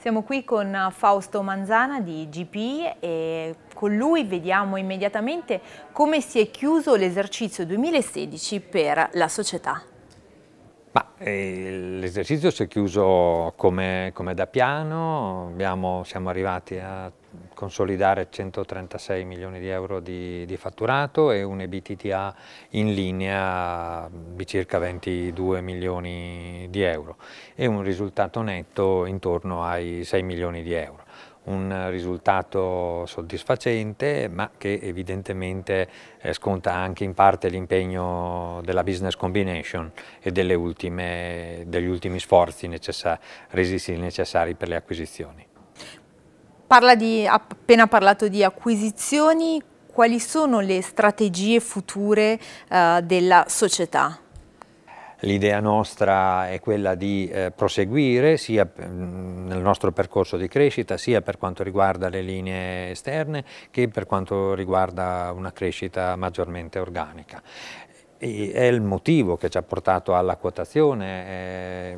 Siamo qui con Fausto Manzana di GP e con lui vediamo immediatamente come si è chiuso l'esercizio 2016 per la società. L'esercizio si è chiuso come, come da piano, Abbiamo, siamo arrivati a consolidare 136 milioni di euro di, di, fatturato e un EBTTA in linea di circa 22 milioni di euro e un risultato netto intorno ai 6 milioni di euro un risultato soddisfacente ma che evidentemente eh, sconta anche in parte l'impegno della business combination e ultime, degli ultimi sforzi necessari, necessari per le acquisizioni. Parla di, appena parlato di acquisizioni, quali sono le strategie future eh, della società? L'idea nostra è quella di eh, proseguire sia mm, nel nostro percorso di crescita, sia per quanto riguarda le linee esterne che per quanto riguarda una crescita maggiormente organica. E è il motivo che ci ha portato alla quotazione, eh,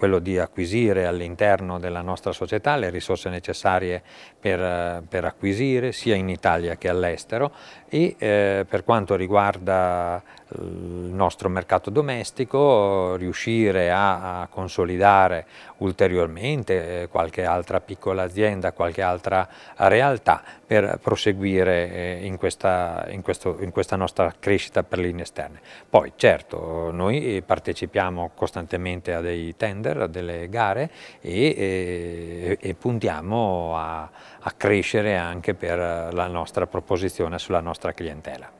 quello di acquisire all'interno della nostra società le risorse necessarie per, per acquisire sia in Italia che all'estero e eh, per quanto riguarda eh, il nostro mercato domestico riuscire a, a consolidare ulteriormente eh, qualche altra piccola azienda, qualche altra realtà per proseguire eh, in questa, in questo, in questa nostra crescita per linee esterne. Poi certo noi partecipiamo costantemente a dei tender tender, delle gare e, e, eh, e puntiamo a, a crescere anche per la nostra proposizione sulla nostra clientela.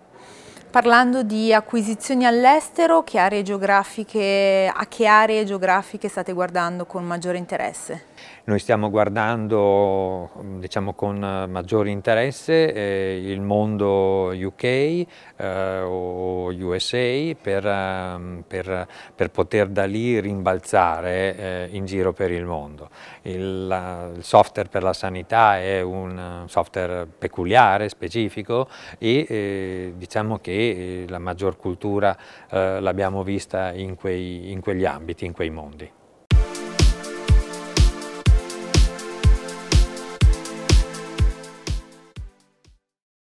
Parlando di acquisizioni all'estero, che, a che aree geografiche state guardando con maggiore interesse? Noi stiamo guardando diciamo, con maggiore interesse eh, il mondo UK eh, o USA per, ehm, per, per, poter da lì rimbalzare eh, in giro per il mondo. Il, la, il, software per la sanità è un software peculiare, specifico e eh, diciamo che eh, la maggior cultura eh, l'abbiamo vista in, quei, in quegli ambiti, in quei mondi.